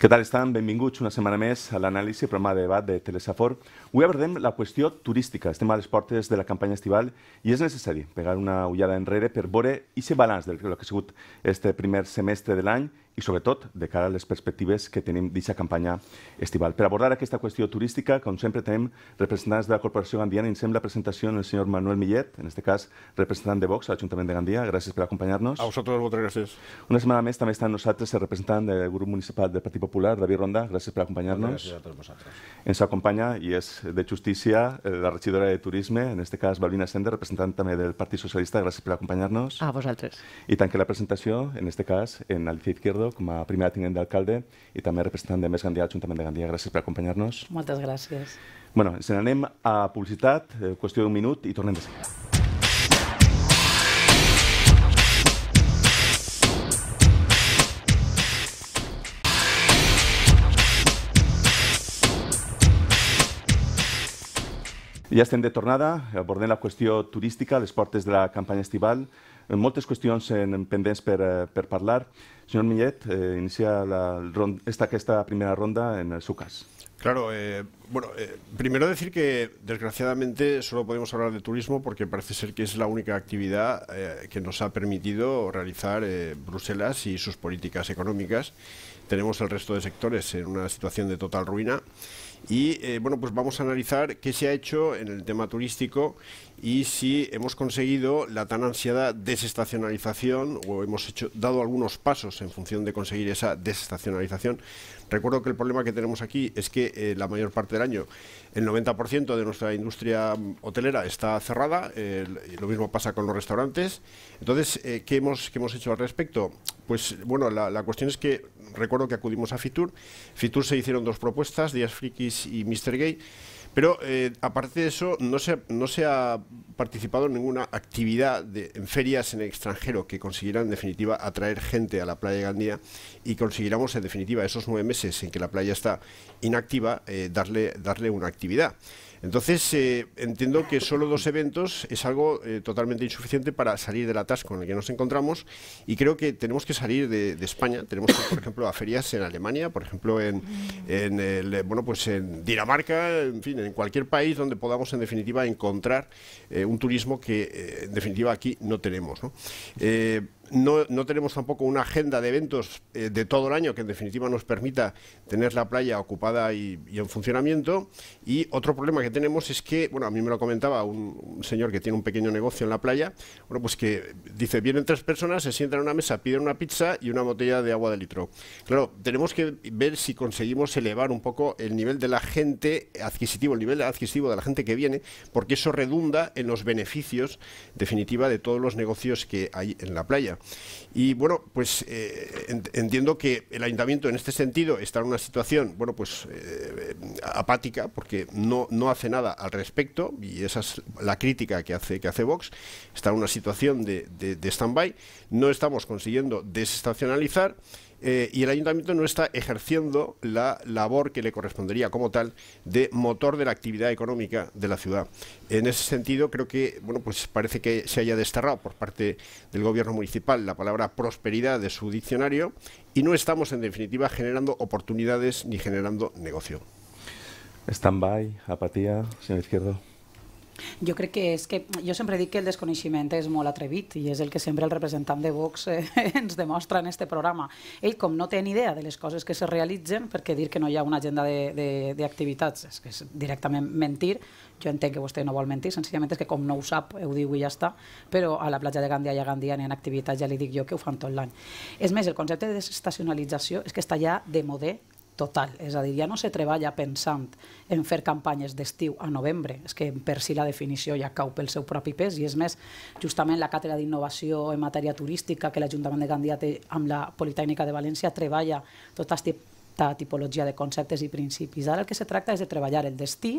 Què tal estan? Benvinguts una setmana més a l'anàlisi programa de debat de Telesafor. Avui abordem la qüestió turística. Estem a les portes de la campanya estival i és necessari pegar una ullada enrere per veure aquest balanç del que ha sigut este primer semestre de l'any i sobretot de cara a les perspectives que tenim d'aquesta campanya estival. Per abordar aquesta qüestió turística, com sempre tenim representants de la Corporació Gandiana, iniciem la presentació en el senyor Manuel Millet, en este cas representant de Vox a l'Ajuntament de Gandia. Gràcies per acompanyar-nos. A vosaltres, moltes gràcies. Una setmana més també està amb nosaltres el representant del grup municipal del Partit Popular, David Ronda. Gràcies per acompanyar-nos. Gràcies a tots vosaltres. Ens acompanya i és de Justícia eh, la regidora de Turisme, en este cas Balbina Sender, representant també del Partit Socialista. Gràcies per acompanyar-nos. A vosaltres. I tanque la presentació, en este cas, en Alicia Izquierdo, com a primera tinent d'alcalde i també representant de Més Gandia, l'Ajuntament de Gandia. Gràcies per acompanyar-nos. Moltes gràcies. Bueno, ens n'anem a publicitat, eh, qüestió d'un minut i tornem de seguida. ...ya estén de tornada, Abordé la cuestión turística ...los les de la campaña estival. Moltes cuestiones en pendents per, hablar. Eh, parlar. Millet, eh, inicia esta, primera ronda en el Claro, eh, bueno, primero decir que desgraciadamente solo podemos hablar de turismo porque parece ser que es la única actividad que nos ha permitido realizar Bruselas y sus políticas económicas. Tenemos el resto de sectores en una situación de total ruina y eh, bueno, pues vamos a analizar qué se ha hecho en el tema turístico y si hemos conseguido la tan ansiada desestacionalización o hemos hecho, dado algunos pasos en función de conseguir esa desestacionalización Recuerdo que el problema que tenemos aquí es que eh, la mayor parte del año, el 90% de nuestra industria mm, hotelera está cerrada, lo mismo pasa con los restaurantes. Entonces, eh, ¿qué, hemos, hemos hecho al respecto? Pues bueno, la, cuestión es que recuerdo que acudimos a Fitur. Fitur se hicieron dos propuestas, Días Frikis y Mr. Gay. Pero eh, aparte de eso, no se, ha participado en ninguna actividad en ferias en el extranjero que consiguiera en definitiva atraer gente a la playa de Gandía y consiguiéramos en definitiva esos nueve meses en que la playa está inactiva, eh, darle, darle una actividad. Entonces, eh, entiendo que solo dos eventos es algo eh, totalmente insuficiente para salir del atasco en el que nos encontramos y creo que tenemos que salir de, España. Tenemos que ir, por ejemplo, a ferias en Alemania, por ejemplo, en, bueno, pues en Dinamarca, en fin, en cualquier país donde podamos, en definitiva, encontrar eh, un turismo que, en definitiva, aquí no tenemos. ¿no? no, tenemos tampoco una agenda de eventos eh, de todo el año que en definitiva nos permita tener la playa ocupada y, en funcionamiento. Y otro problema que tenemos es que, bueno, a mí me lo comentaba un, señor que tiene un pequeño negocio en la playa, bueno, pues que dice, vienen tres personas, se sientan en una mesa, piden una pizza y una botella de agua de litro. Claro, tenemos que ver si conseguimos elevar un poco el nivel de la gente adquisitivo, el nivel adquisitivo de la gente que viene, porque eso redunda en los beneficios, definitiva, de todos los negocios que hay en la playa. Y bueno, pues eh, entiendo que el ayuntamiento en este sentido está en una situación, bueno, pues eh, apática, porque no, no hace nada al respecto, y esa es la crítica que hace, que hace Vox, está en una situación de, de, de stand-by, no estamos consiguiendo desestacionalizar eh, y el ayuntamiento no está ejerciendo la labor que le correspondería como tal de motor de la actividad económica de la ciudad. En ese sentido, creo que bueno, pues parece que se haya desterrado por parte del gobierno municipal la palabra prosperidad de su diccionario y no estamos en definitiva generando oportunidades ni generando negocio. Stand-by, apatía, señor izquierdo. Jo crec que és que jo sempre dic que el desconeixement és molt atrevit i és el que sempre el representant de Vox eh, ens demostra en este programa. Ell, com no té ni idea de les coses que se realitzen, perquè dir que no hi ha una agenda d'activitats és, és directament mentir, jo entenc que vostè no vol mentir, senzillament és que com no ho sap, ho diu i ja està, però a la platja de Gandia i a Gandia ha activitats, ja li dic jo, que ho fan tot l'any. És més, el concepte de desestacionalització és que està ja de modè total. És a dir, ja no se treballa pensant en fer campanyes d'estiu a novembre, és que per si la definició ja cau pel seu propi pes, i és més, justament la càtedra d'Innovació en matèria turística que l'Ajuntament de Gandia té amb la Politècnica de València treballa tota aquesta tipologia de conceptes i principis. Ara el que se tracta és de treballar el destí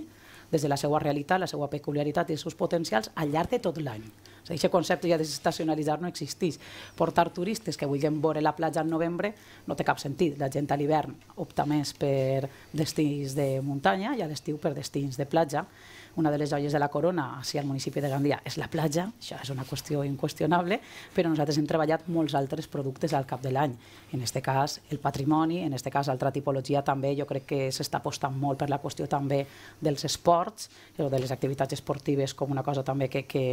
des de la seva realitat, la seva peculiaritat i els seus potencials al llarg de tot l'any. Aquest concepte ja d'estacionalitzar no existeix. Portar turistes que vulguem veure la platja en novembre no té cap sentit. La gent a l'hivern opta més per destins de muntanya i a l'estiu per destins de platja una de les joies de la corona si al municipi de Gandia és la platja, això és una qüestió inqüestionable, però nosaltres hem treballat molts altres productes al cap de l'any. En aquest cas, el patrimoni, en aquest cas, altra tipologia també, jo crec que s'està apostant molt per la qüestió també dels esports o de les activitats esportives com una cosa també que, que,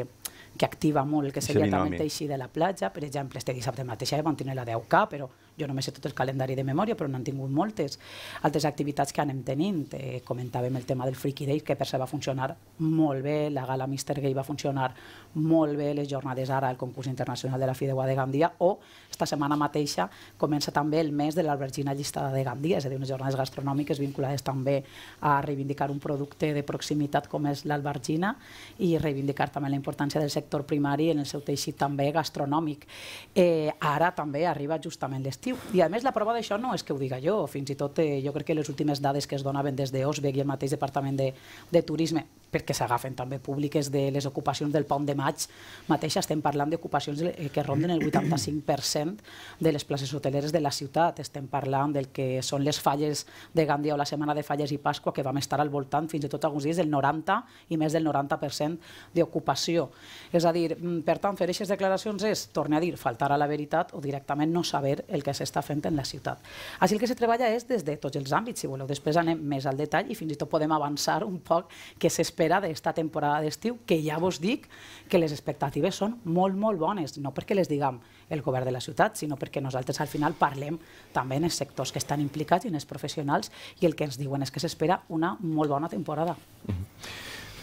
que activa molt, que seria també així de la platja. Per exemple, este dissabte mateix ja vam tenir la 10K, però jo només sé tot el calendari de memòria, però n'han tingut moltes. Altres activitats que anem tenint, eh, comentàvem el tema del Freaky Day, que per se va funcionar molt bé, la gala Mister Gay va funcionar molt bé, les jornades ara, el concurs internacional de la Fideuà de Gandia, o esta setmana mateixa comença també el mes de l'albergina llistada de Gandia, és a dir, unes jornades gastronòmiques vinculades també a reivindicar un producte de proximitat com és l'albergina i reivindicar també la importància del sector primari en el seu teixit també gastronòmic. Eh, ara també arriba justament l'estiu, l'estiu. I a més la prova d'això no és que ho diga jo, fins i tot eh, jo crec que les últimes dades que es donaven des d'Osbeck i el mateix Departament de, de Turisme perquè s'agafen també públiques de les ocupacions del pont de maig. Mateix estem parlant d'ocupacions eh, que ronden el 85% de les places hoteleres de la ciutat. Estem parlant del que són les falles de Gandia o la setmana de falles i Pasqua, que vam estar al voltant fins i tot alguns dies del 90 i més del 90% d'ocupació. És a dir, mm, per tant, fer aquestes declaracions és, tornar a dir, faltar a la veritat o directament no saber el que s'està fent en la ciutat. Així el que se treballa és des de tots els àmbits, si voleu. Després anem més al detall i fins i tot podem avançar un poc que s'espera espera d'esta temporada d'estiu, que ja vos dic que les expectatives són molt, molt bones, no perquè les diguem el govern de la ciutat, sinó perquè nosaltres al final parlem també en els sectors que estan implicats i en els professionals i el que ens diuen és que s'espera una molt bona temporada.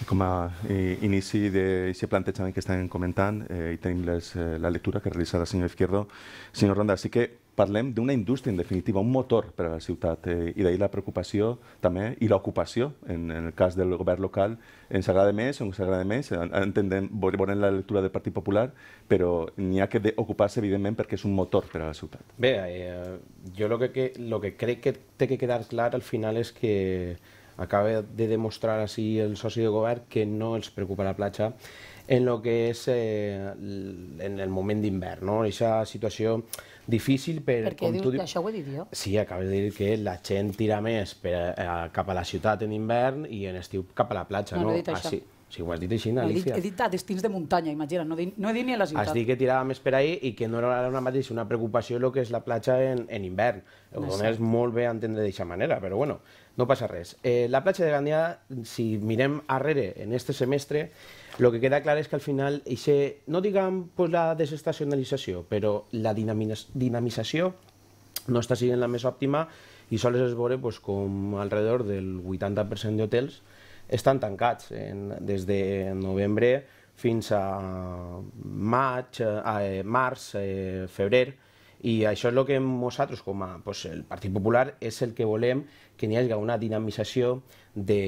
Com a eh, inici d'aquest plantejament que estem comentant, eh, hi tenim les, eh, la lectura que realitzat el senyor Izquierdo. Senyor Ronda, sí que parlem d'una indústria, en definitiva, un motor per a la ciutat. Eh, I d'ahir la preocupació també, i l'ocupació, en, en el cas del govern local, ens agrada més o ens agrada més, entendem, veurem la lectura del Partit Popular, però n'hi ha que ocupar-se, evidentment, perquè és un motor per a la ciutat. Bé, eh, jo lo que, que, lo que crec que té que quedar clar al final és que acaba de demostrar així el soci de govern que no els preocupa la platja en lo que és eh, en el moment d'hivern, no? Eixa situació difícil per... Perquè com dius, tu... això ho he dit jo. Sí, acabes de dir que la gent tira més per, eh, cap a la ciutat en hivern i en estiu cap a la platja, no? No, no he dit ah, això. Ah, sí. ho has dit així, Alicia. He dit, he dit a destins de muntanya, imagina, no, dit, no he dit ni a la ciutat. Has dit que tirava més per ahir i que no era una mateixa una preocupació el que és la platja en, en hivern. Ho no dones molt bé a entendre d'aquesta manera, però bueno, no passa res. Eh, la platja de Gandia, si mirem arrere en este semestre, el que queda clar és que al final, ixe, no diguem pues, la desestacionalització, però la dinamització no està sent la més òptima i sols es veure pues, com alrededor del 80% d'hotels estan tancats eh, en, des de novembre fins a maig, eh, a, eh, març, a febrer, i això és el que nosaltres, com a pues, el Partit Popular, és el que volem que n'hi hagi una dinamització de,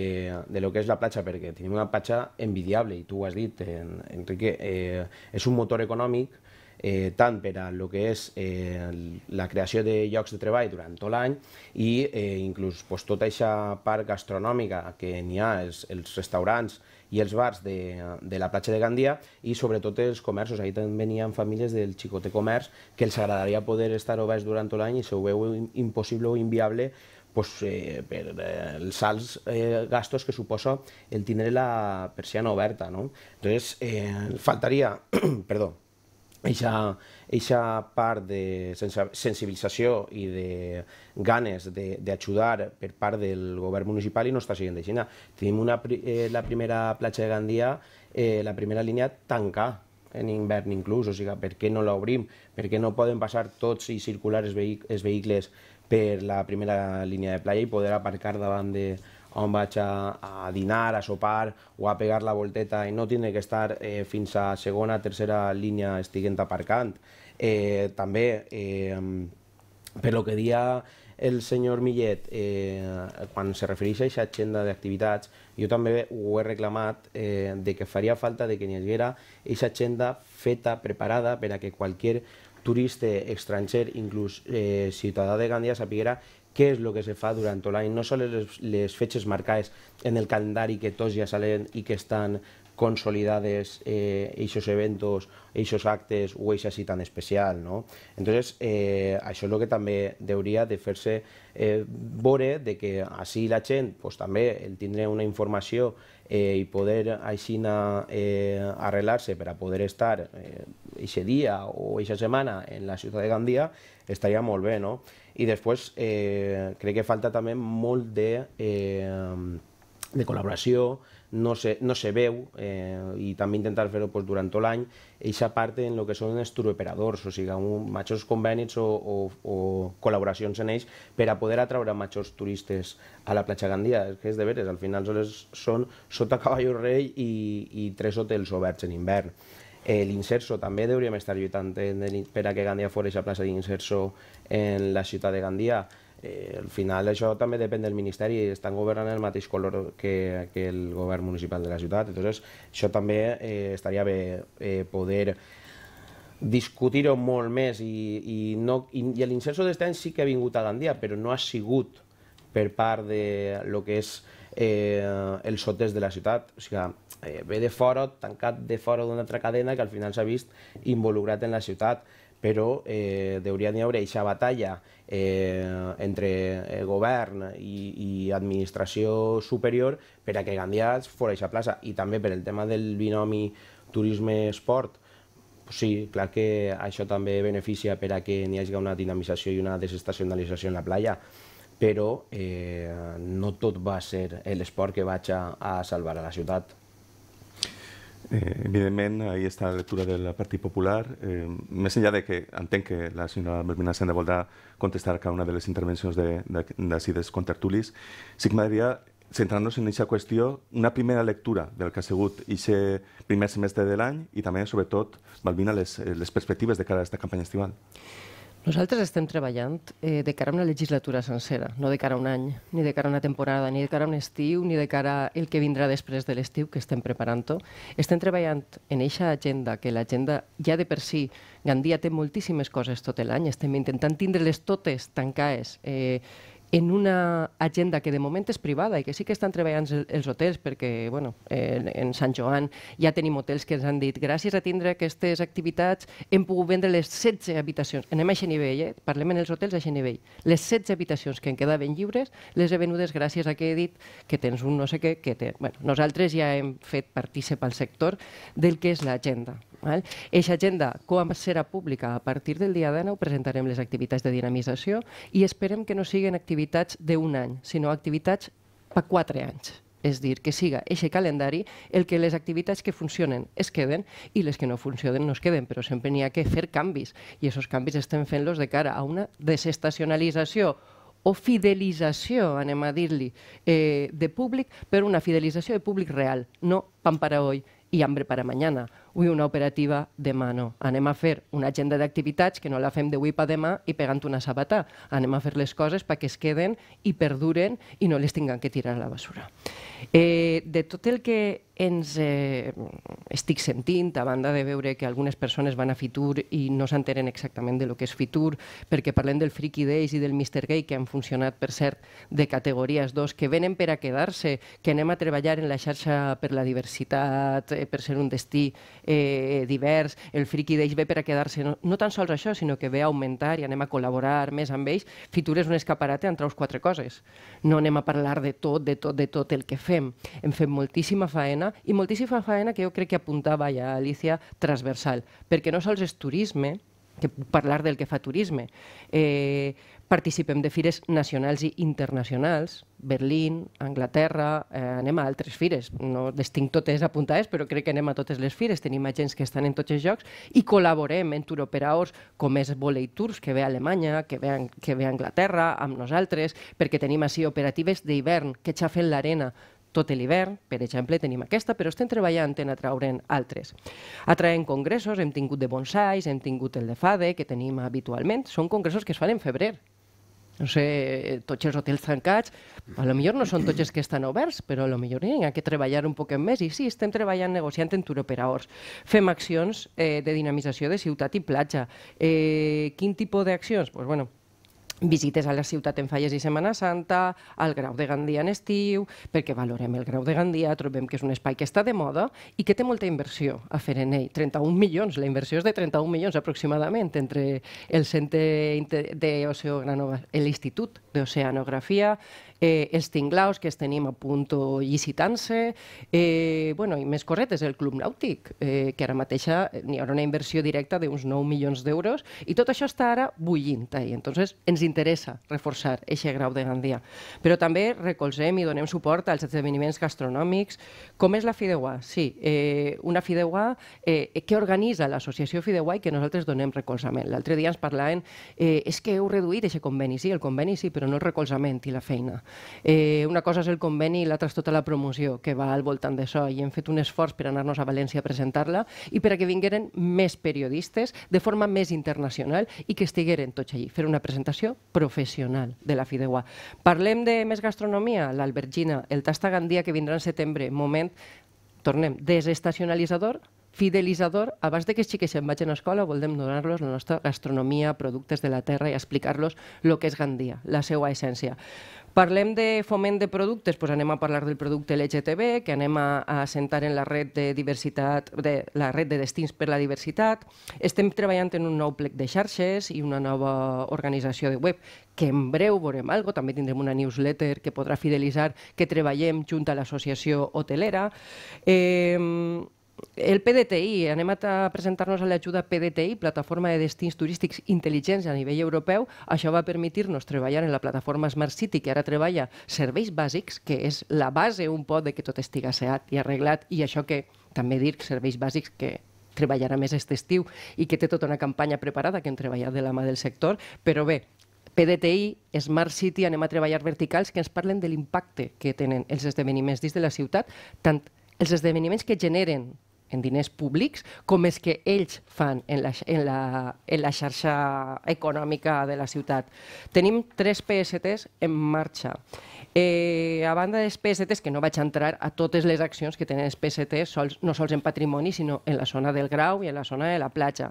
de lo que és la platja, perquè tenim una platja envidiable, i tu ho has dit, en, Enrique, eh, és un motor econòmic, eh, tant per a lo que és eh, la creació de llocs de treball durant tot l'any i eh, inclús pues, tota aquesta part gastronòmica que n'hi ha, els, els restaurants, i els bars de, de la platja de Gandia i sobretot els comerços. Ahir també hi ha famílies del xicote comerç que els agradaria poder estar oberts durant tot l'any i se ho veu impossible o inviable pues, eh, per eh, els alts eh, gastos que suposa el tindre la persiana oberta. No? Entonces, eh, faltaria... perdó, eixa, eixa part de sensibilització i de ganes d'ajudar per part del govern municipal i no està seguint Xina. Tenim una, eh, la primera platja de Gandia, eh, la primera línia tancar en invern inclús, o sigui, per què no l'obrim? Per què no poden passar tots i circular els, vehic els vehicles per la primera línia de platja i poder aparcar davant de, on vaig a, a dinar, a sopar o a pegar la volteta i no tindré que estar eh, fins a segona, tercera línia estiguent aparcant. Eh, també, eh, per lo que dia el senyor Millet, eh, quan se refereix a aquesta agenda d'activitats, jo també ho he reclamat eh, de que faria falta de que n'hi haguera aquesta agenda feta, preparada, per a que qualsevol turista estranger, inclús eh, ciutadà de Gandia, sapiguera què és el que se fa durant tot l'any, no són les, les fetges marcades en el calendari que tots ja salen i que estan consolidades eh, eixos eventos, eixos actes o eixa així tan especial, no? Entonces, eh, això és el que també hauria de fer-se eh, veure de que així la gent pues, també el tindré una informació eh, i poder així eh, arreglar-se per a poder estar eh, eixe dia o eixa setmana en la ciutat de Gandia estaria molt bé, no? I després eh, crec que falta també molt de, eh, de col·laboració, no se, no se veu eh, i també intentar fer-ho pues, durant tot l'any, eixa part en el que són els turoperadors, o sigui, un, majors convenis o, o, o col·laboracions en ells per a poder atraure majors turistes a la platja Gandia, que és de veres, al final són sota Cavallo Rei i, i tres hotels oberts en hivern eh, l'Inserso també deuríem estar lluitant per a que Gandia fos a plaça d'Inserso en la ciutat de Gandia. Eh, al final això també depèn del Ministeri, estan governant el mateix color que, que el govern municipal de la ciutat, llavors això també eh, estaria bé eh, poder discutir-ho molt més i, i, no, i, i l'inserso any sí que ha vingut a Gandia, però no ha sigut per part de lo que és eh, el sud de la ciutat. O sigui, eh, ve de fora, tancat de fora d'una altra cadena que al final s'ha vist involucrat en la ciutat però eh, hauria d'hi haver aquesta batalla eh, entre govern i, i administració superior per a que Gandia fora aquesta plaça. I també per el tema del binomi turisme-esport, Sí, clar que això també beneficia per a que n'hi hagi una dinamització i una desestacionalització en la playa però eh, no tot va ser l'esport que vaig a, a salvar a la ciutat. Eh, evidentment, ahí està la lectura del Partit Popular. Eh, més enllà de que entenc que la senyora Melvina Senda voldrà contestar cada una de les intervencions de, de, de, Cides contertulis, sí que m'agradaria centrant-nos en aquesta qüestió, una primera lectura del que ha sigut aquest primer semestre de l'any i també, sobretot, Balbina, les, les perspectives de cara a aquesta campanya estival. Nosaltres estem treballant eh, de cara a una legislatura sencera, no de cara a un any, ni de cara a una temporada, ni de cara a un estiu, ni de cara el que vindrà després de l'estiu, que estem preparant-ho. Estem treballant en eixa agenda, que l'agenda ja de per si, Gandia té moltíssimes coses tot l'any, estem intentant tindre-les totes tancades, eh, en una agenda que de moment és privada i que sí que estan treballant els, hotels perquè bueno, eh, en Sant Joan ja tenim hotels que ens han dit gràcies a tindre aquestes activitats hem pogut vendre les 16 habitacions, anem a aquest nivell, eh? parlem en els hotels a aquest nivell, les 16 habitacions que en quedaven lliures les he venudes gràcies a que he dit que tens un no sé què, que té. Bueno, nosaltres ja hem fet partícip al sector del que és l'agenda. Val? Eixa agenda, com serà pública? A partir del dia 19 presentarem les activitats de dinamització i esperem que no siguin activitats d'un any, sinó activitats per quatre anys. És dir, que siga aquest calendari el que les activitats que funcionen es queden i les que no funcionen no es queden, però sempre n'hi ha que fer canvis i aquests canvis estem fent-los de cara a una desestacionalització o fidelització, anem a dir-li, eh, de públic, però una fidelització de públic real, no pan para hoy i hambre para mañana ui, una operativa de no. Anem a fer una agenda d'activitats que no la fem d'avui per demà i pegant una sabata. Anem a fer les coses perquè es queden i perduren i no les tinguem que tirar a la basura. Eh, de tot el que ens eh, estic sentint, a banda de veure que algunes persones van a Fitur i no s'enteren exactament de lo que és Fitur, perquè parlem del Freaky Days i del Mr. Gay, que han funcionat, per cert, de categories 2, que venen per a quedar-se, que anem a treballar en la xarxa per la diversitat, eh, per ser un destí eh, divers, el friki d'ells ve per a quedar-se. No, no tan sols això, sinó que ve a augmentar i anem a col·laborar més amb ells. Fitur és un escaparate entre els quatre coses. No anem a parlar de tot, de tot, de tot el que fem. Hem fet moltíssima faena i moltíssima faena que jo crec que apuntava ja Alicia transversal, perquè no sols és turisme, que parlar del que fa turisme. Eh, Participem de fires nacionals i internacionals, Berlín, Anglaterra, eh, anem a altres fires. No les tinc totes apuntades, però crec que anem a totes les fires. Tenim agents que estan en tots els jocs i col·laborem en tour operaors com és Volley Tours, que ve a Alemanya, que ve a, que ve a Anglaterra, amb nosaltres, perquè tenim així operatives d'hivern que xafen l'arena tot l'hivern, per exemple, tenim aquesta, però estem treballant en atraure'n altres. Atraem congressos, hem tingut de bonsais, hem tingut el de FADE, que tenim habitualment, són congressos que es fan en febrer, no sé, tots els hotels tancats, a lo millor no són tots els que estan oberts, però a lo millor hi ha que treballar un poquet més. I sí, estem treballant, negociant en tour Fem accions eh, de dinamització de ciutat i platja. Eh, quin tipus d'accions? Pues, bueno, visites a la ciutat en falles i Setmana Santa, al grau de Gandia en estiu, perquè valorem el grau de Gandia, trobem que és un espai que està de moda i que té molta inversió a fer en ell. 31 milions, la inversió és de 31 milions aproximadament entre el Centre d'Oceanografia, l'Institut d'Oceanografia, eh, els tinglaus que els tenim a punt llicitant se eh, bueno, i més corretes, el Club Nàutic, eh, que ara mateix eh, n'hi haurà una inversió directa d'uns 9 milions d'euros, i tot això està ara bullint ahí. Entonces, ens interessa reforçar aquest grau de gandia. Però també recolzem i donem suport als esdeveniments gastronòmics, com és la Fideuà, sí, eh, una Fideuà eh, que organitza l'associació Fideuà i que nosaltres donem recolzament. L'altre dia ens parlaven, eh, és que heu reduït aquest conveni, sí, el conveni sí, però no el recolzament i la feina. Eh, una cosa és el conveni i l'altra és tota la promoció que va al voltant d'això i hem fet un esforç per anar-nos a València a presentar-la i per a que vingueren més periodistes de forma més internacional i que estigueren tots allí. Fer una presentació professional de la Fideuà. Parlem de més gastronomia, l'albergina, el tastagandia que vindrà en setembre, moment tornem, desestacionalitzador, fidelitzador, abans de que els xiquets se'n vagin a escola, volem donar-los la nostra gastronomia, productes de la terra i explicar-los el que és Gandia, la seva essència. Parlem de foment de productes, doncs anem a parlar del producte LGTB, que anem a, a assentar en la red de diversitat, de, la red de destins per la diversitat. Estem treballant en un nou plec de xarxes i una nova organització de web que en breu veurem algo, també tindrem una newsletter que podrà fidelitzar que treballem junt a l'associació hotelera. Eh, el PDTI, anem a presentar-nos a l'ajuda PDTI, Plataforma de Destins Turístics Intel·ligents a nivell europeu. Això va permetir-nos treballar en la plataforma Smart City, que ara treballa serveis bàsics, que és la base un poc de que tot estigui asseat i arreglat, i això que també dir serveis bàsics que treballarà més aquest estiu i que té tota una campanya preparada que hem treballat de la mà del sector, però bé, PDTI, Smart City, anem a treballar verticals que ens parlen de l'impacte que tenen els esdeveniments dins de la ciutat, tant els esdeveniments que generen en diners públics, com és que ells fan en la, en la, en la xarxa econòmica de la ciutat. Tenim tres PSTs en marxa Eh, a banda dels PSTs, que no vaig entrar a totes les accions que tenen els PSTs, sols, no sols en patrimoni, sinó en la zona del Grau i en la zona de la platja.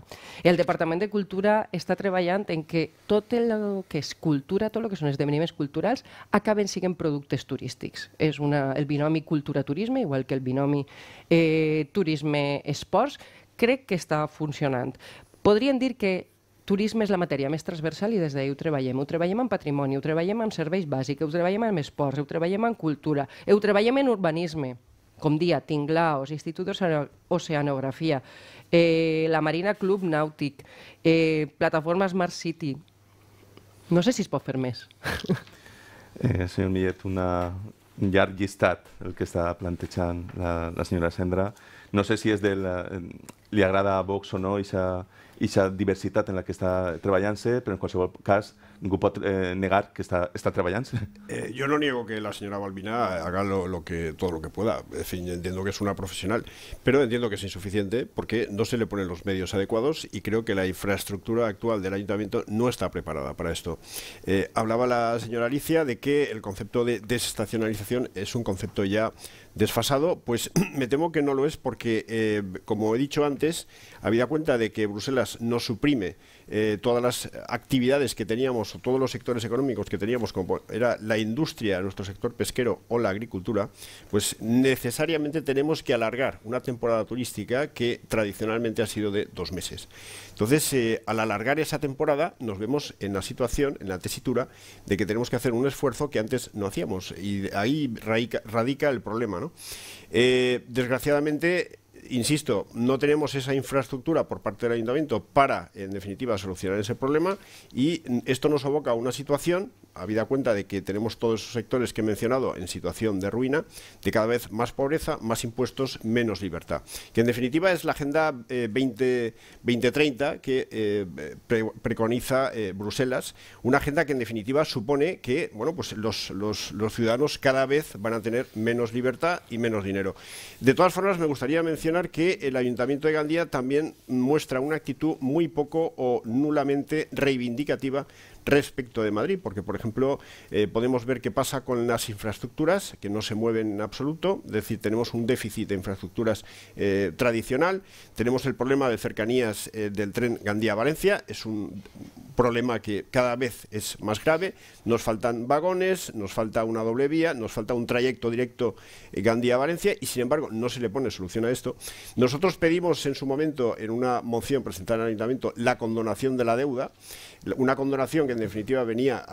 El Departament de Cultura està treballant en que tot el que és cultura, tot el que són esdeveniments culturals, acaben siguen productes turístics. És una, el binomi cultura-turisme, igual que el binomi eh, turisme-esports, crec que està funcionant. Podríem dir que turisme és la matèria més transversal i des d'ahir ho treballem. Ho treballem en patrimoni, ho treballem en serveis bàsics, ho treballem en esports, ho treballem en cultura, ho treballem en urbanisme com dia, Tinglaos, Institut d'Oceanografia, eh, la Marina Club Nàutic, eh, plataforma Smart City. No sé si es pot fer més. Eh, senyor Millet, una, un llarg llistat el que està plantejant la, la senyora Sendra. No sé si és de la, eh, li agrada a Vox o no aquesta aquesta diversitat en la que està treballant-se, però en qualsevol cas ningú pot eh, negar que está trabajando? Eh, yo no niego que la señora Balbina haga lo, que, todo lo que pueda. En fin, entiendo que es una profesional, pero entiendo que es insuficiente porque no se le ponen los medios adecuados y creo que la infraestructura actual del ayuntamiento no está preparada para esto. Eh, hablaba la señora Alicia de que el concepto de desestacionalización es un concepto ya desfasado, pues me temo que no lo es porque, como he dicho antes, habida cuenta de que Bruselas no suprime eh, todas las actividades que teníamos, o todos los sectores económicos que teníamos, como era la industria, nuestro sector pesquero o la agricultura, pues necesariamente tenemos que alargar una temporada turística que tradicionalmente ha sido de dos meses. Entonces, eh, al alargar esa temporada, nos vemos en la situación, en la tesitura, de que tenemos que hacer un esfuerzo que antes no hacíamos. Y ahí radica, el problema. ¿no? Eh, desgraciadamente, insisto, no tenemos esa infraestructura por parte del ayuntamiento para, en definitiva, solucionar ese problema y esto nos aboca a una situación habida cuenta de que tenemos todos esos sectores que he mencionado en situación de ruina, de cada vez más pobreza, más impuestos, menos libertad. Que en definitiva es la Agenda 2030 eh, que eh, preconiza eh, Bruselas, una agenda que en definitiva supone que bueno, pues los ciudadanos cada vez van a tener menos libertad y menos dinero. De todas formas, me gustaría mencionar que el Ayuntamiento de Gandía también muestra una actitud muy poco o nulamente reivindicativa respecto de Madrid, porque por ejemplo eh, podemos ver qué pasa con las infraestructuras, que no se mueven en absoluto, es decir, tenemos un déficit de infraestructuras eh, tradicional, tenemos el problema de cercanías eh, del tren Gandía-Valencia, es un problema que cada vez es más grave. Nos faltan vagones, nos falta una doble vía, nos falta un trayecto directo eh, Gandía-Valencia y sin embargo no se le pone solución a esto. Nosotros pedimos en su momento, en una moción presentada en el Ayuntamiento, la condonación de la deuda, una condonación que en definitiva venía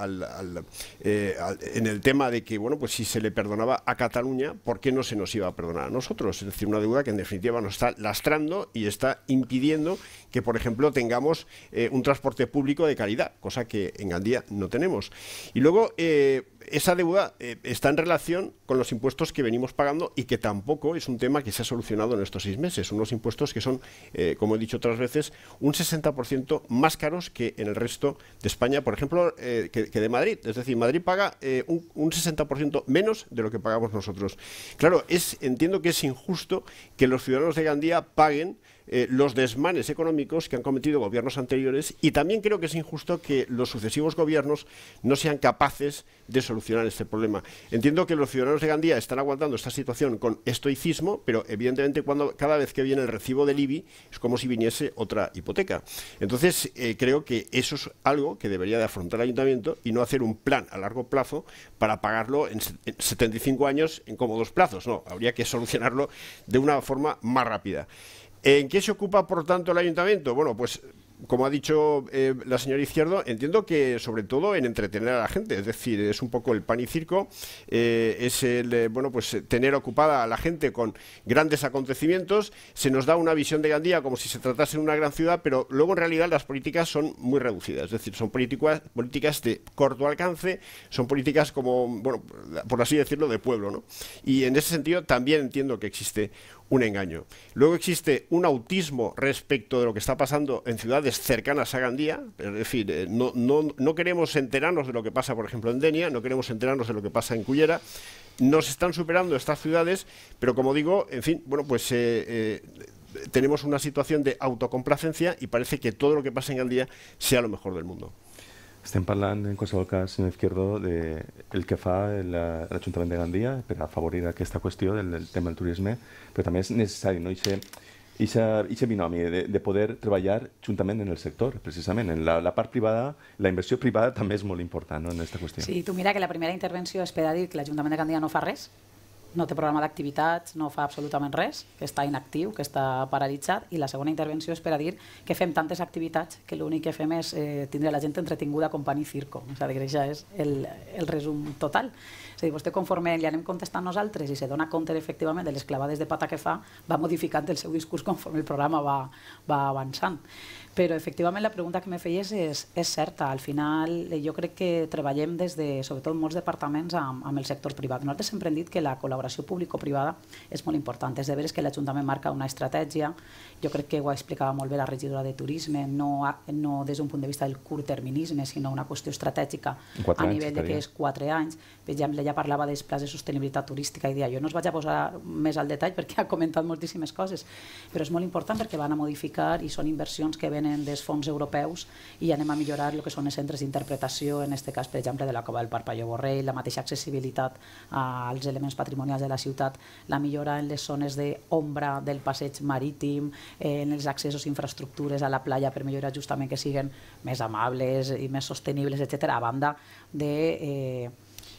eh, en el tema de que, bueno, pues si se le perdonaba a Cataluña, ¿por qué no se nos iba a perdonar a nosotros? Es decir, una deuda que en definitiva nos está lastrando y está impidiendo que, por ejemplo, tengamos eh, un transporte público de calidad, cosa que en Gandía no tenemos. Y luego, eh, esa deuda eh, está en relación con los impuestos que venimos pagando y que tampoco es un tema que se ha solucionado en estos seis meses. Unos impuestos que son, como he dicho otras veces, un 60% más caros que en el resto de España, por ejemplo, que, de Madrid. Es decir, Madrid paga un, un 60% menos de lo que pagamos nosotros. Claro, es, entiendo que es injusto que los ciudadanos de Gandía paguen eh, los desmanes económicos que han cometido gobiernos anteriores y también creo que es injusto que los sucesivos gobiernos no sean capaces de solucionar este problema. Entiendo que los ciudadanos de Gandía están aguantando esta situación con estoicismo, pero evidentemente cuando, cada vez que viene el recibo del IBI es como si viniese otra hipoteca. Entonces eh, creo que eso es algo que debería de afrontar el ayuntamiento y no hacer un plan a largo plazo para pagarlo en, 75 años en cómodos plazos. No, habría que solucionarlo de una forma más rápida. ¿En qué se ocupa, por tanto, el ayuntamiento? Bueno, pues como ha dicho eh, la señora Izquierdo, entiendo que sobre todo en entretener a la gente, es decir, es un poco el pan y circo, eh, es el, eh, bueno, pues tener ocupada a la gente con grandes acontecimientos, se nos da una visión de Gandía como si se tratase de una gran ciudad, pero luego en realidad las políticas son muy reducidas, es decir, son políticas, políticas de corto alcance, son políticas como, bueno, por así decirlo, de pueblo, ¿no? Y en ese sentido también entiendo que existe un engaño. Luego existe un autismo respecto de lo que está pasando en ciudades cercanas a Gandía, es decir, eh, no, queremos enterarnos de lo que pasa, por ejemplo, en Denia, no queremos enterarnos de lo que pasa en Cullera, nos están superando estas ciudades, pero como digo, en fin, bueno, pues eh, eh, tenemos una situación de autocomplacencia y parece que todo lo que pasa en Gandía sea lo mejor del mundo. Estem parlant, en qualsevol cas, senyor Izquierdo, de el que fa l'Ajuntament de Gandia per afavorir aquesta qüestió del, del tema del turisme, però també és necessari, no?, Ixe, Ixa, binomi de, de poder treballar juntament en el sector, precisament. En la, la part privada, la inversió privada també és molt important no, en aquesta qüestió. Sí, tu mira que la primera intervenció és per dir que l'Ajuntament de Gandia no fa res, no té programa d'activitats, no fa absolutament res, que està inactiu, que està paralitzat, i la segona intervenció és per a dir que fem tantes activitats que l'únic que fem és eh, tindre la gent entretinguda com pan i circo. És a dir, ja és el, el resum total si vostè conforme li anem contestant nosaltres i se dona compte efectivament de les clavades de pata que fa, va modificant el seu discurs conforme el programa va, va avançant. Però efectivament la pregunta que me feies és, és certa. Al final eh, jo crec que treballem des de, sobretot molts departaments, amb, amb el sector privat. Nosaltres sempre hem dit que la col·laboració público-privada és molt important. És de veres que l'Ajuntament marca una estratègia, jo crec que ho explicava molt bé la regidora de Turisme, no, no des d'un punt de vista del curt terminisme, sinó una qüestió estratègica a nivell de que és quatre anys. Per exemple, ja ella parlava dels plans de sostenibilitat turística i dia. Jo no us vaig a posar més al detall perquè ha comentat moltíssimes coses, però és molt important perquè van a modificar i són inversions que venen dels fons europeus i anem a millorar el que són els centres d'interpretació, en aquest cas, per exemple, de la Cova del Parpalló Borrell, la mateixa accessibilitat als elements patrimonials de la ciutat, la millora en les zones d'ombra del passeig marítim, en els accessos a infraestructures a la playa per millorar justament que siguin més amables i més sostenibles, etc a banda de eh,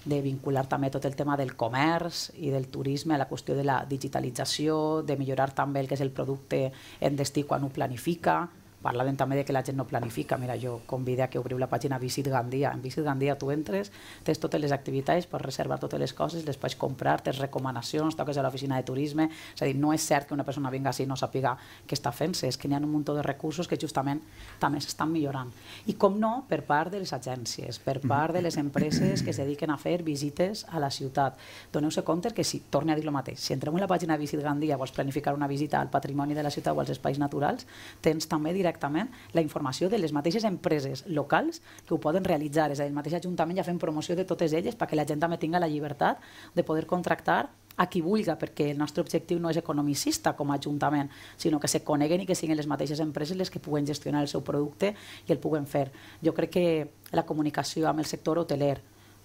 de vincular també tot el tema del comerç i del turisme a la qüestió de la digitalització, de millorar també el que és el producte en destí quan ho planifica, parlàvem també de que la gent no planifica. Mira, jo convide a que obriu la pàgina Visit Gandia. En Visit Gandia tu entres, tens totes les activitats, pots reservar totes les coses, les pots comprar, tens recomanacions, toques a l'oficina de turisme... És a dir, no és cert que una persona vinga així i no sàpiga què està fent és que n'hi ha un munt de recursos que justament també s'estan millorant. I com no, per part de les agències, per part de les empreses que es dediquen a fer visites a la ciutat. Doneu-se compte que si, torne a dir el mateix, si entrem en la pàgina Visit Gandia vols planificar una visita al patrimoni de la ciutat o als espais naturals, tens també directament directament la informació de les mateixes empreses locals que ho poden realitzar. És a dir, el mateix Ajuntament ja fem promoció de totes elles perquè la gent també tinga la llibertat de poder contractar a qui vulga, perquè el nostre objectiu no és economicista com a Ajuntament, sinó que se coneguen i que siguin les mateixes empreses les que puguen gestionar el seu producte i el puguen fer. Jo crec que la comunicació amb el sector hoteler,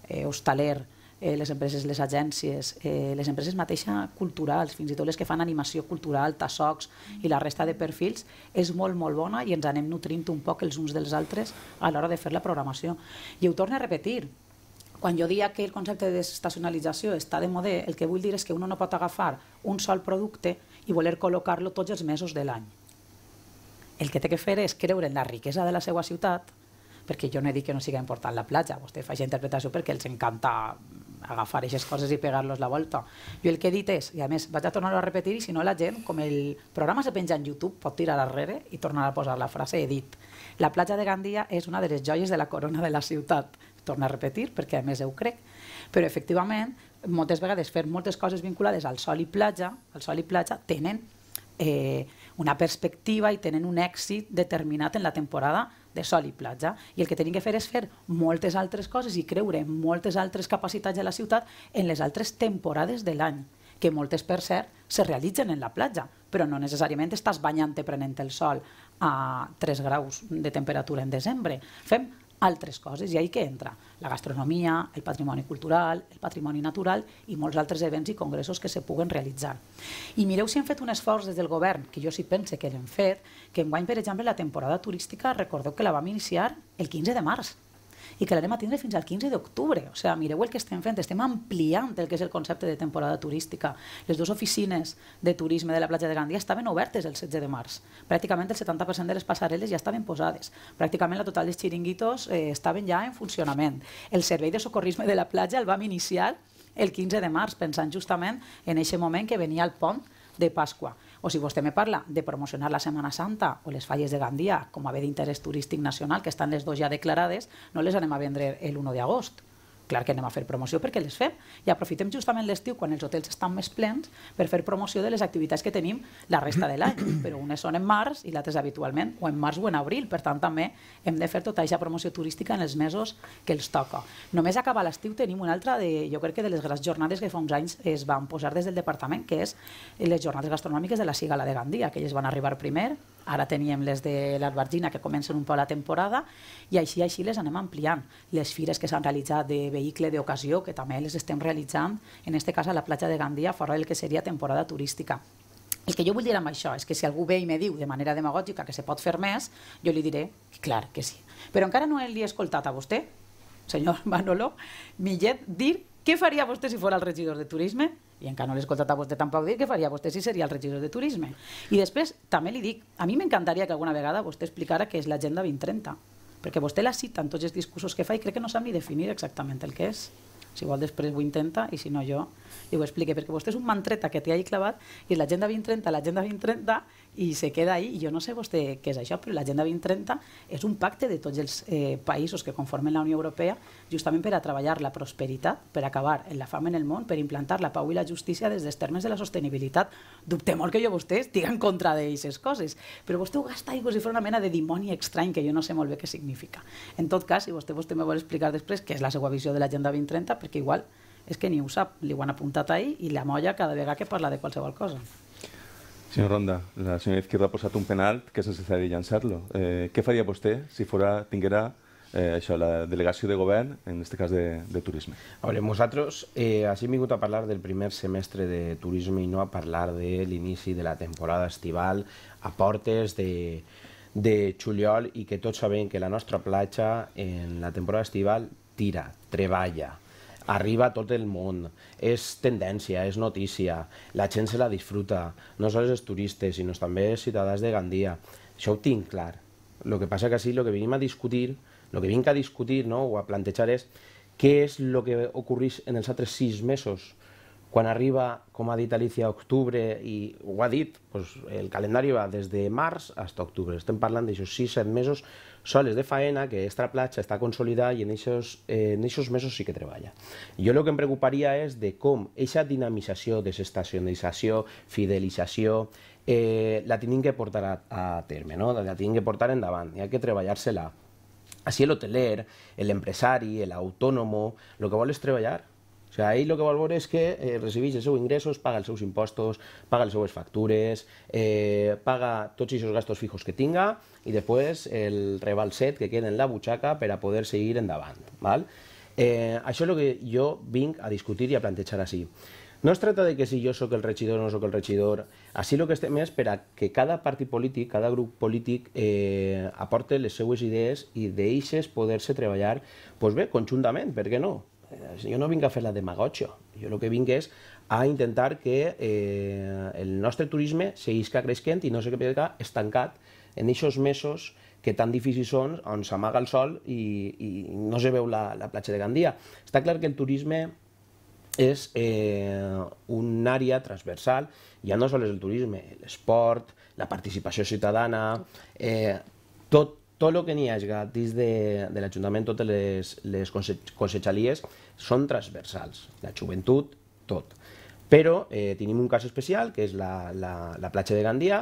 eh, hostaler, eh, les empreses, les agències, eh, les empreses mateixes culturals, fins i tot les que fan animació cultural, tassocs i la resta de perfils, és molt, molt bona i ens anem nutrint un poc els uns dels altres a l'hora de fer la programació. I ho torno a repetir, quan jo dia que el concepte de desestacionalització està de moda, el que vull dir és que un no pot agafar un sol producte i voler col·locar-lo tots els mesos de l'any. El que té que fer és creure en la riquesa de la seva ciutat, perquè jo no he dit que no siga important la platja, vostè fa interpretació perquè els encanta agafar aquestes coses i pegar-los la volta. Jo el que he dit és, i a més vaig a tornar-ho a repetir, i si no la gent, com el programa se penja en YouTube, pot tirar darrere i tornar a posar la frase he dit. La platja de Gandia és una de les joies de la corona de la ciutat. Torna a repetir, perquè a més ho crec. Però efectivament, moltes vegades fer moltes coses vinculades al sol i platja, al sol i platja tenen eh, una perspectiva i tenen un èxit determinat en la temporada de sol i platja. I el que tenim que fer és fer moltes altres coses i creure en moltes altres capacitats de la ciutat en les altres temporades de l'any, que moltes, per cert, se realitzen en la platja, però no necessàriament estàs banyant-te prenent el sol a 3 graus de temperatura en desembre. Fem altres coses, i ahí que entra la gastronomia, el patrimoni cultural, el patrimoni natural i molts altres events i congressos que se puguen realitzar. I mireu si hem fet un esforç des del govern, que jo sí pense que l'hem fet, que enguany, per exemple, la temporada turística, recordeu que la vam iniciar el 15 de març, i que l'anem a tindre fins al 15 d'octubre. O sigui, mireu el que estem fent, estem ampliant el que és el concepte de temporada turística. Les dues oficines de turisme de la platja de Gandia estaven obertes el 16 de març. Pràcticament el 70% de les passarel·les ja estaven posades. Pràcticament la total dels xiringuitos eh, estaven ja en funcionament. El servei de socorrisme de la platja el vam iniciar el 15 de març, pensant justament en aquest moment que venia el pont de Pasqua. O si vostè me parla de promocionar la Setmana Santa o les falles de Gandia com a bé d'interès turístic nacional, que estan les dues ja declarades, no les anem a vendre el 1 d'agost clar que anem a fer promoció perquè les fem i aprofitem justament l'estiu quan els hotels estan més plens per fer promoció de les activitats que tenim la resta de l'any, però unes són en març i l'altres habitualment, o en març o en abril, per tant també hem de fer tota aquesta promoció turística en els mesos que els toca. Només acabar l'estiu tenim una altra de, jo crec que de les grans jornades que fa uns anys es van posar des del departament, que és les jornades gastronòmiques de la Sigala de Gandia, que elles van arribar primer, ara teníem les de l'Albergina que comencen un peu la temporada i així així les anem ampliant. Les fires que s'han realitzat de vehicle d'ocasió, que també les estem realitzant, en este cas a la platja de Gandia, fora del que seria temporada turística. El que jo vull dir amb això és que si algú ve i me diu de manera demagògica que se pot fer més, jo li diré que clar que sí. Però encara no l'he escoltat a vostè, senyor Manolo Millet, dir què faria vostè si fos el regidor de turisme i encara no l'he escoltat a vostè tampoc dir què faria vostè si seria el regidor de turisme. I després també li dic, a mi m'encantaria que alguna vegada vostè explicara què és l'agenda 2030 perquè vostè la cita en tots els discursos que fa i crec que no sap ni definir exactament el que és. Si vol després ho intenta i si no jo li ho explique, perquè vostè és un mantreta que té ahí clavat i l'agenda 2030, l'agenda 2030 i se queda ahí, jo no sé vostè què és això, però l'Agenda 2030 és un pacte de tots els eh, països que conformen la Unió Europea justament per a treballar la prosperitat, per acabar la fam en el món, per implantar la pau i la justícia des dels termes de la sostenibilitat. Dubte molt que jo vostè estigui en contra d'aquestes coses, però vostè ho gasta aigua si fos una mena de dimoni estrany que jo no sé molt bé què significa. En tot cas, si vostè, vostè me vol explicar després què és la seva visió de l'Agenda 2030, perquè igual és que ni ho sap, li ho han apuntat ahir i la molla cada vegada que parla de qualsevol cosa. Senyor Ronda, la senyora Izquierda ha posat un penal que és necessari llançar-lo. Eh, què faria vostè si fora, tinguera eh, això, la delegació de govern, en aquest cas de, de turisme. A veure, nosaltres eh, així hem vingut a parlar del primer semestre de turisme i no a parlar de l'inici de la temporada estival a portes de, de juliol i que tots sabem que la nostra platja en la temporada estival tira, treballa, arriba a tot el món, és tendència, és notícia, la gent se la disfruta, no només els turistes, sinó també els ciutadans de Gandia. Això ho tinc clar. El que passa que sí, el que venim a discutir, el que vinc a discutir no, o a plantejar és què és el que ocorreix en els altres sis mesos, quan arriba, com ha dit Alicia, octubre, i ho ha dit, doncs el calendari va des de març fins a octubre. Estem parlant d'això, sis, set mesos sales de faena, que esta platja està consolidada i en aquests eh, mesos sí que treballa. Jo el que em preocuparia és de com aquesta dinamització, desestacionalització, fidelització, eh, la tenim que portar a, a terme, no? la tenim que portar endavant, hi ha que treballar-se-la. Així l'hoteler, l'empresari, l'autònomo, el que vol és treballar, o sigui, ell el que vol veure és que eh, recibeix els seus ingressos, paga els seus impostos, paga les seues factures, eh, paga tots aquests gastos fijos que tinga i després el rebalset que queda en la butxaca per a poder seguir endavant. Val? Eh, això és el que jo vinc a discutir i a plantejar així. No es tracta de que si jo sóc el regidor o no sóc el regidor. Així el que estem és per a que cada partit polític, cada grup polític eh, aporte les seues idees i deixes poder-se treballar pues bé, conjuntament, per què no? Eh, jo no vinc a fer la demagotxa, jo el que vinc és a intentar que eh, el nostre turisme seguisca creixent i no seguisca estancat en aquests mesos que tan difícils són, on s'amaga el sol i, i no se veu la, la platja de Gandia. Està clar que el turisme és eh, un àrea transversal, ja no sols el turisme, l'esport, la participació ciutadana, eh, tot, tot el que n'hi hagi dins de, de l'Ajuntament, totes les, les consejalies són transversals, la joventut, tot. Però eh, tenim un cas especial, que és la, la, la platja de Gandia,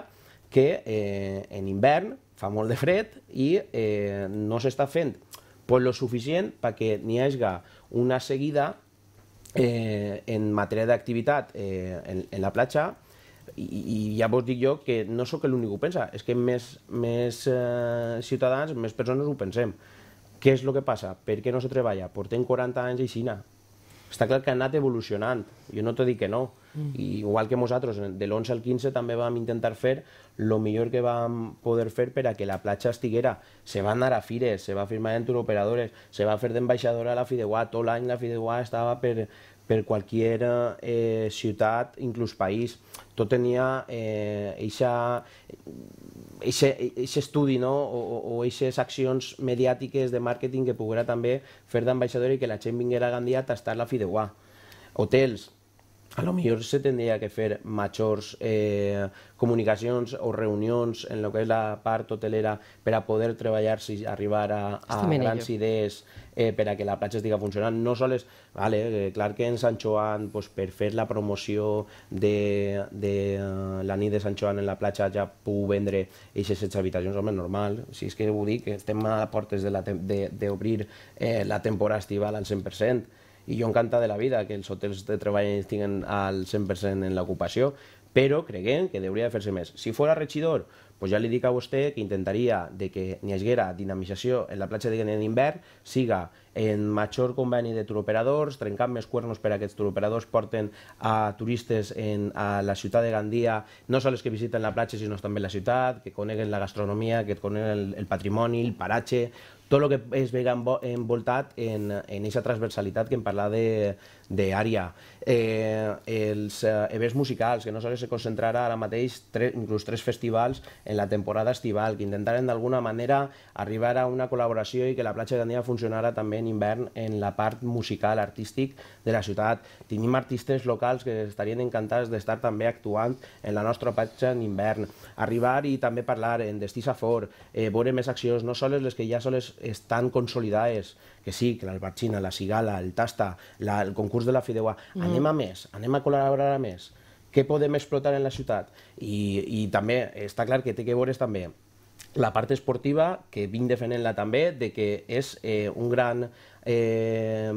que eh, en hivern fa molt de fred i eh, no s'està fent pues, lo suficient perquè n'hi hagi una seguida eh, en matèria d'activitat eh, en, en la platja i, i ja vos dic jo que no sóc l'únic que ho pensa, és que més, més eh, ciutadans, més persones ho pensem. Què és el que passa? Per què no se treballa? Portem 40 anys a Xina, està clar que ha anat evolucionant, jo no t'ho dic que no. Mm. I igual que nosaltres, de l'11 al 15 també vam intentar fer el millor que vam poder fer per a que la platja estiguera. Se va anar a fires, se va firmar en turoperadores, se va fer d'ambaixadora a la Fideuà, tot l'any la Fideuà estava per, per qualsevol eh, ciutat, inclús país, tot tenia eh, eixa, eixe, estudi no? o, o eixes accions mediàtiques de màrqueting que poguera també fer d'ambaixador i que la gent vinguera a Gandia a tastar la fideuà. Hotels, a lo millor se tendria que fer majors eh, comunicacions o reunions en lo que és la part hotelera per a poder treballar si arribar a, a grans idees eh, per a que la platja estigui funcionant. No sols, vale, eh, clar que en Sant Joan, pues, per fer la promoció de, de uh, la nit de Sant Joan en la platja ja puc vendre aquestes 16 habitacions, home, normal. Si és que ho dic, estem a portes d'obrir de la, de, eh, la temporada estival al 100% i jo encanta de la vida que els hotels de treball estiguen al 100% en l'ocupació, però creguem que hauria de fer-se més. Si fos regidor, pues ja li dic a vostè que intentaria de que n'hi haguera dinamització en la platja de d'Invern, siga en major conveni de turoperadors, trencant més cuernos per a aquests turoperadors, porten a turistes en, a la ciutat de Gandia, no sols que visiten la platja, sinó també la ciutat, que coneguen la gastronomia, que coneguen el, el patrimoni, el paratge, tot el que es vega envoltat en aquesta en transversalitat que hem parlat d'àrea. Eh, els eh, events musicals, que no sols se concentrarà ara mateix tres, inclús tres festivals en la temporada estival, que intentaren d'alguna manera arribar a una col·laboració i que la platja de Gandia funcionara també en invern en la part musical, artístic de la ciutat. Tenim artistes locals que estarien encantats d'estar també actuant en la nostra patxa en invern. Arribar i també parlar en Destí a eh, veure més accions, no només les que ja soles estan consolidades, que sí, que l'albarxina, la cigala, el tasta, la, el concurs de la fideua, mm. anem a més, anem a col·laborar a més què podem explotar en la ciutat. I, i també està clar que té que veure també la part esportiva, que vinc defendent-la també, de que és eh, un gran eh,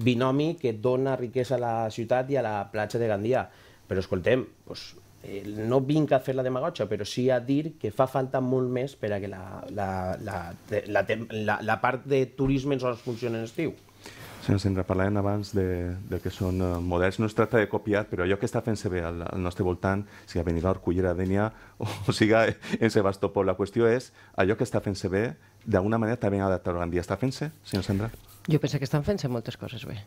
binomi que dona riquesa a la ciutat i a la platja de Gandia. Però escoltem, doncs, eh, no vinc a fer la demagotxa, però sí a dir que fa falta molt més per a que la, la, la, la, la, la, la part de turisme ens funcioni en estiu senyor Sendra, parlàvem abans de, del que són eh, models. No es tracta de copiar, però allò que està fent-se bé al, al nostre voltant, sigui a Benidorm, Cullera, Denia, o, o sigui en Sebastopol, la qüestió és allò que està fent-se bé, d'alguna manera també ha d'adaptar en dia. Està fent-se, senyor Sendra? Jo penso que estan fent-se moltes coses bé.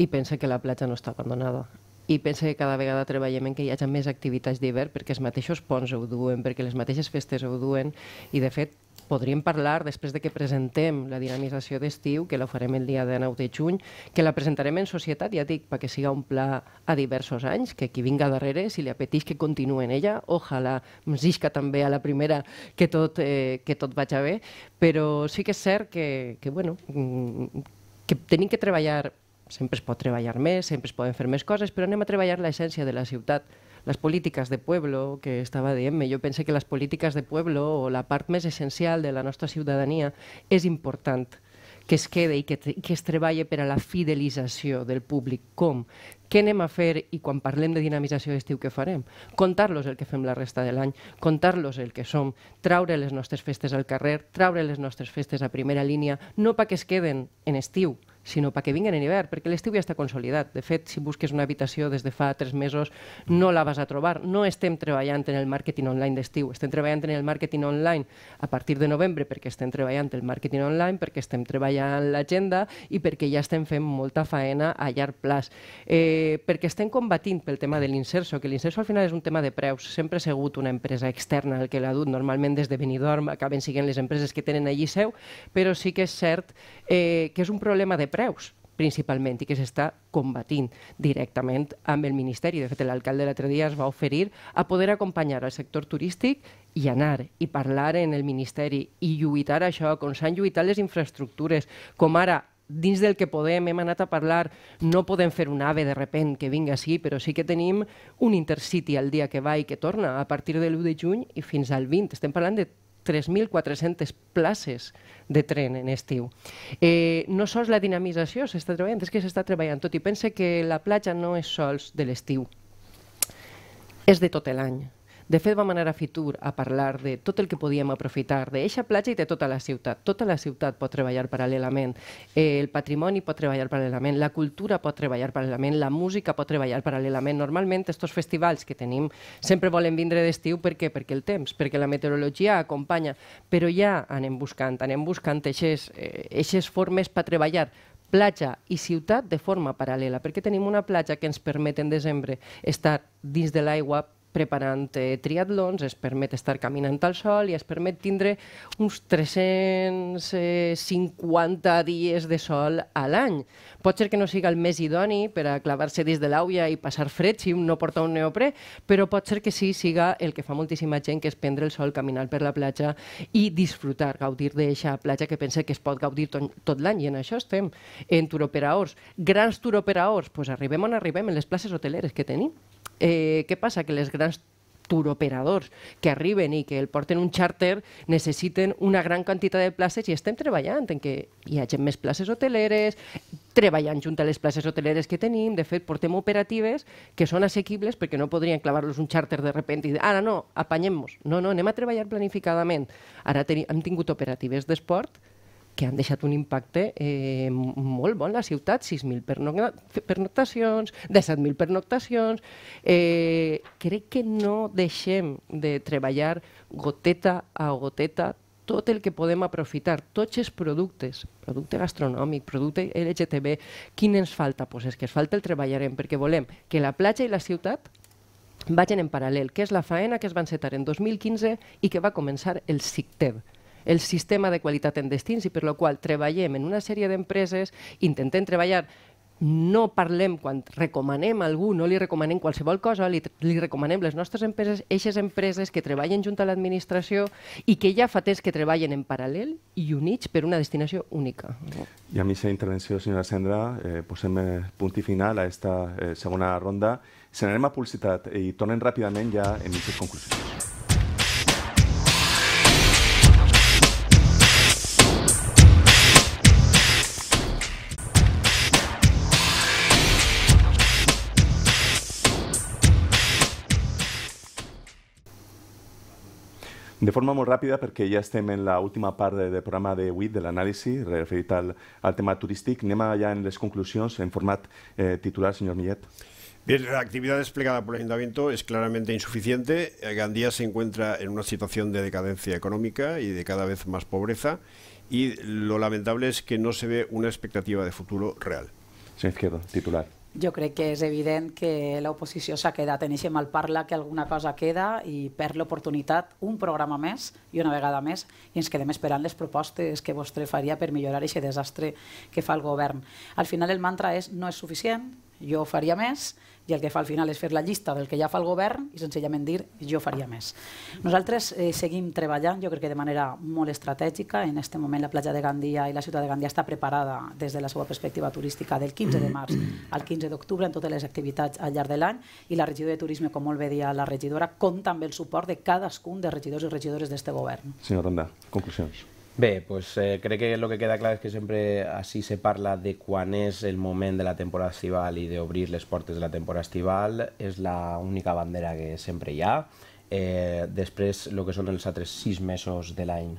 I penso que la platja no està abandonada i pensa que cada vegada treballem en que hi hagi més activitats d'hivern perquè els mateixos ponts ho duen, perquè les mateixes festes ho duen i de fet podríem parlar, després de que presentem la dinamització d'estiu, que la farem el dia de 9 de juny, que la presentarem en societat, ja dic, perquè siga un pla a diversos anys, que qui vinga darrere, si li apeteix que continuï en ella, ojalà m'sisca també a la primera que tot, eh, que tot vagi bé, però sí que és cert que, que bueno, mm, que tenim que treballar sempre es pot treballar més, sempre es poden fer més coses, però anem a treballar l'essència de la ciutat les polítiques de pueblo que estava dient-me. Jo pense que les polítiques de pueblo o la part més essencial de la nostra ciutadania és important que es quede i que, que es treballe per a la fidelització del públic. Com? Què anem a fer i quan parlem de dinamització d'estiu què farem? Contar-los el que fem la resta de l'any, contar-los el que som, traure les nostres festes al carrer, traure les nostres festes a primera línia, no perquè es queden en estiu, sinó perquè vinguin en hivern, perquè l'estiu ja està consolidat. De fet, si busques una habitació des de fa tres mesos, no la vas a trobar. No estem treballant en el màrqueting online d'estiu, estem treballant en el màrqueting online a partir de novembre perquè estem treballant el màrqueting online, perquè estem treballant l'agenda i perquè ja estem fent molta faena a llarg plaç. Eh, perquè estem combatint pel tema de l'inserso, que l'inserso al final és un tema de preus. Sempre ha sigut una empresa externa el que l'ha dut, normalment des de Benidorm acaben siguent les empreses que tenen allí seu, però sí que és cert eh, que és un problema de preus principalment i que s'està combatint directament amb el Ministeri. De fet, l'alcalde l'altre dia es va oferir a poder acompanyar el sector turístic i anar i parlar en el Ministeri i lluitar això, com s'han lluitat les infraestructures, com ara dins del que podem, hem anat a parlar, no podem fer un ave de repent que vinga així, però sí que tenim un intercity el dia que va i que torna, a partir de l'1 de juny i fins al 20. Estem parlant de 3.400 places de tren en estiu. Eh, no sols la dinamització s'està treballant, és que s'està treballant tot i pense que la platja no és sols de l'estiu, és de tot l'any. De fet, vam anar a Fitur a parlar de tot el que podíem aprofitar d'eixa platja i de tota la ciutat. Tota la ciutat pot treballar paral·lelament, eh, el patrimoni pot treballar paral·lelament, la cultura pot treballar paral·lelament, la música pot treballar paral·lelament. Normalment, aquests festivals que tenim sempre volen vindre d'estiu perquè perquè el temps, perquè la meteorologia acompanya, però ja anem buscant, anem buscant eixes, eh, eixes formes per treballar platja i ciutat de forma paral·lela, perquè tenim una platja que ens permet en desembre estar dins de l'aigua preparant eh, triatlons, es permet estar caminant al sol i es permet tindre uns 350 dies de sol a l'any. Pot ser que no siga el més idoni per a clavar-se dins de l'aulla i passar fred si no porta un neoprè, però pot ser que sí siga el que fa moltíssima gent, que és prendre el sol, caminar per la platja i disfrutar, gaudir d'aquesta platja que pensa que es pot gaudir tot, tot l'any, i en això estem, en turoperaors. Grans turoperaors, doncs pues arribem on arribem, en les places hoteleres que tenim. Eh, què passa? Que les grans grans turoperadors que arriben i que el porten un xàrter necessiten una gran quantitat de places i estem treballant en que hi hagi més places hoteleres, treballant junt a les places hoteleres que tenim, de fet portem operatives que són assequibles perquè no podrien clavar-los un xàrter de repente i dir ara no, apanyem-nos. No, no, anem a treballar planificadament. Ara hem tingut operatives d'esport que han deixat un impacte eh, molt bon a la ciutat, 6.000 pernoctacions, 17.000 pernoctacions... Eh, crec que no deixem de treballar goteta a goteta tot el que podem aprofitar, tots els productes, producte gastronòmic, producte LGTB, quin ens falta? Pues és que ens falta el treballarem, perquè volem que la platja i la ciutat vagin en paral·lel, que és la faena que es va encetar en 2015 i que va començar el SICTEB, el sistema de qualitat en destins i per la qual treballem en una sèrie d'empreses, intentem treballar no parlem quan recomanem a algú, no li recomanem qualsevol cosa, li, li recomanem les nostres empreses, eixes empreses que treballen junt a l'administració i que ja fa temps que treballen en paral·lel i units per una destinació única. I amb aquesta intervenció, senyora Sendra, eh, posem eh, punt i final a aquesta eh, segona ronda. Se n'anem a publicitat i tornem ràpidament ja en aquestes conclusions. De forma muy rápida, porque ya estem en la última parte del de programa de de del análisis, al, al tema turístico. ¿Nema ya en las conclusiones, en formato eh, titular, señor Millet. Bien, la actividad desplegada por el Ayuntamiento es claramente insuficiente. Eh, Gandía se encuentra en una situación de decadencia económica y de cada vez más pobreza y lo lamentable es que no se ve una expectativa de futuro real. Señor Izquierdo, titular. Jo crec que és evident que l'oposició s'ha quedat en aquest mal parla que alguna cosa queda i perd l'oportunitat un programa més i una vegada més i ens quedem esperant les propostes que vostè faria per millorar aquest desastre que fa el govern. Al final el mantra és no és suficient, jo faria més, i el que fa al final és fer la llista del que ja fa el govern i senzillament dir jo faria més. Nosaltres eh, seguim treballant, jo crec que de manera molt estratègica, en aquest moment la platja de Gandia i la ciutat de Gandia està preparada des de la seva perspectiva turística del 15 de març al 15 d'octubre en totes les activitats al llarg de l'any i la regidora de Turisme, com molt bé dia la regidora, compta amb el suport de cadascun dels regidors i regidores d'este govern. Senyor Randa, conclusions. Bé, pues, eh, crec que el que queda clar és que sempre així se parla de quan és el moment de la temporada estival i d'obrir les portes de la temporada estival. És l'única bandera que sempre hi ha. Eh, després, el que són els altres sis mesos de l'any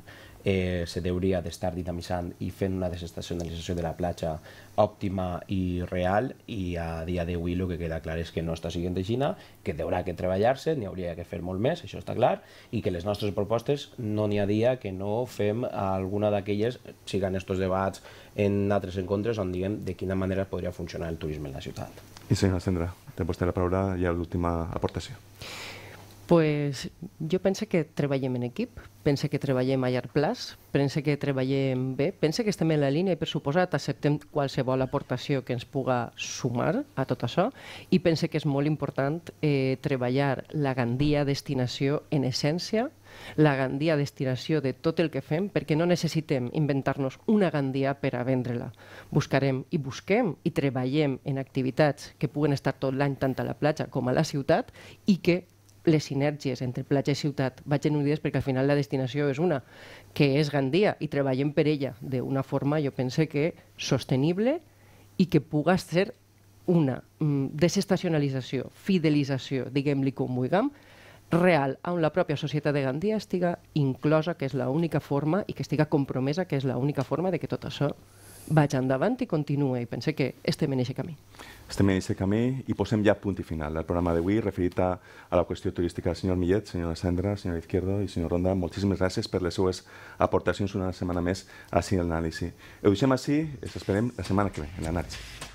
eh, se deuria d'estar dinamitzant i fent una desestacionalització de la platja òptima i real i a dia d'avui el que queda clar és que no està siguent de Xina, que deurà que treballar-se, n'hi hauria que fer molt més, això està clar, i que les nostres propostes no n'hi ha dia que no fem alguna d'aquelles, siguen estos debats en altres encontres on diguem de quina manera podria funcionar el turisme en la ciutat. I senyora Sandra, té vostè la paraula i l'última aportació pues, jo penso que treballem en equip, penso que treballem a llarg plaç, penso que treballem bé, penso que estem en la línia i, per suposat, acceptem qualsevol aportació que ens puga sumar a tot això i penso que és molt important eh, treballar la Gandia destinació en essència, la Gandia destinació de tot el que fem, perquè no necessitem inventar-nos una Gandia per a vendre-la. Buscarem i busquem i treballem en activitats que puguen estar tot l'any tant a la platja com a la ciutat i que les sinergies entre platja i ciutat vagin unides perquè al final la destinació és una, que és Gandia, i treballem per ella d'una forma, jo pense que sostenible i que puga ser una mm, desestacionalització, fidelització, diguem-li com vulguem, real on la pròpia societat de Gandia estiga inclosa, que és l'única forma, i que estiga compromesa, que és l'única forma de que tot això vaig endavant i continuo i pense que estem en aquest camí. Estem en aquest camí i posem ja punt i final del programa d'avui referit a, a la qüestió turística del senyor Millet, senyora Sandra, senyora Izquierdo i senyor Ronda. Moltíssimes gràcies per les seues aportacions una setmana més a Anàlisi. Ho deixem així, i esperem la setmana que ve, en l'anàlisi.